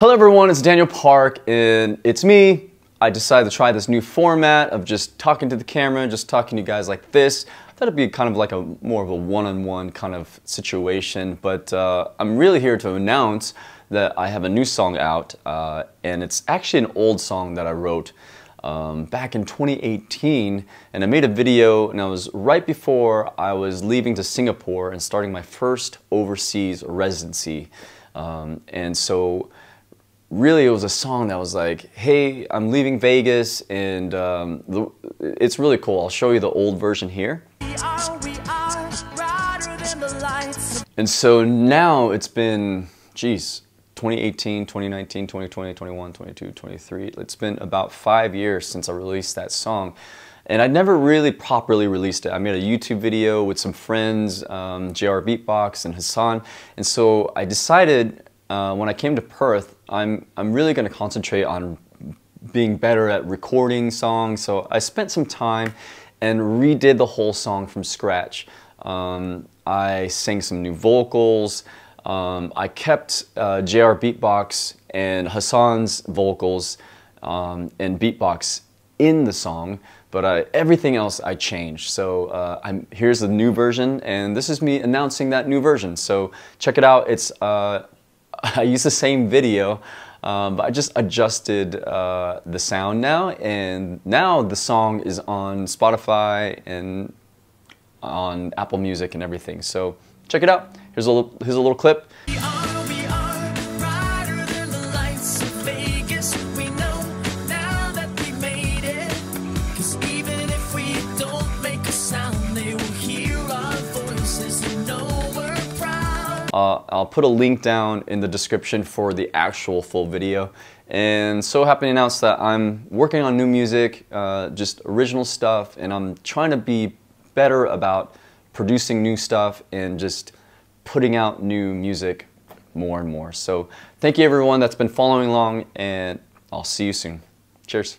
Hello everyone, it's Daniel Park and it's me. I decided to try this new format of just talking to the camera, just talking to you guys like this. I thought it'd be kind of like a more of a one-on-one -on -one kind of situation, but uh, I'm really here to announce that I have a new song out uh, and it's actually an old song that I wrote um, back in 2018 and I made a video and I was right before I was leaving to Singapore and starting my first overseas residency. Um, and so really it was a song that was like, hey, I'm leaving Vegas and um, the, it's really cool. I'll show you the old version here. We are, we are and so now it's been, geez, 2018, 2019, 2020, 21, 22, 23. It's been about five years since I released that song. And I never really properly released it. I made a YouTube video with some friends, um, JR Beatbox and Hassan. And so I decided uh, when I came to Perth, I'm, I'm really going to concentrate on being better at recording songs. So I spent some time and redid the whole song from scratch. Um, I sang some new vocals. Um, I kept uh, JR beatbox and Hassan's vocals um, and beatbox in the song, but I, everything else I changed. So uh, here's the new version, and this is me announcing that new version. So check it out. It's uh, I use the same video, um, but I just adjusted uh, the sound now, and now the song is on Spotify and on Apple Music and everything. So check it out. Here's a little, here's a little clip. we Uh, I'll put a link down in the description for the actual full video. And so happy to announce that I'm working on new music, uh, just original stuff, and I'm trying to be better about producing new stuff and just putting out new music more and more. So thank you everyone that's been following along and I'll see you soon. Cheers.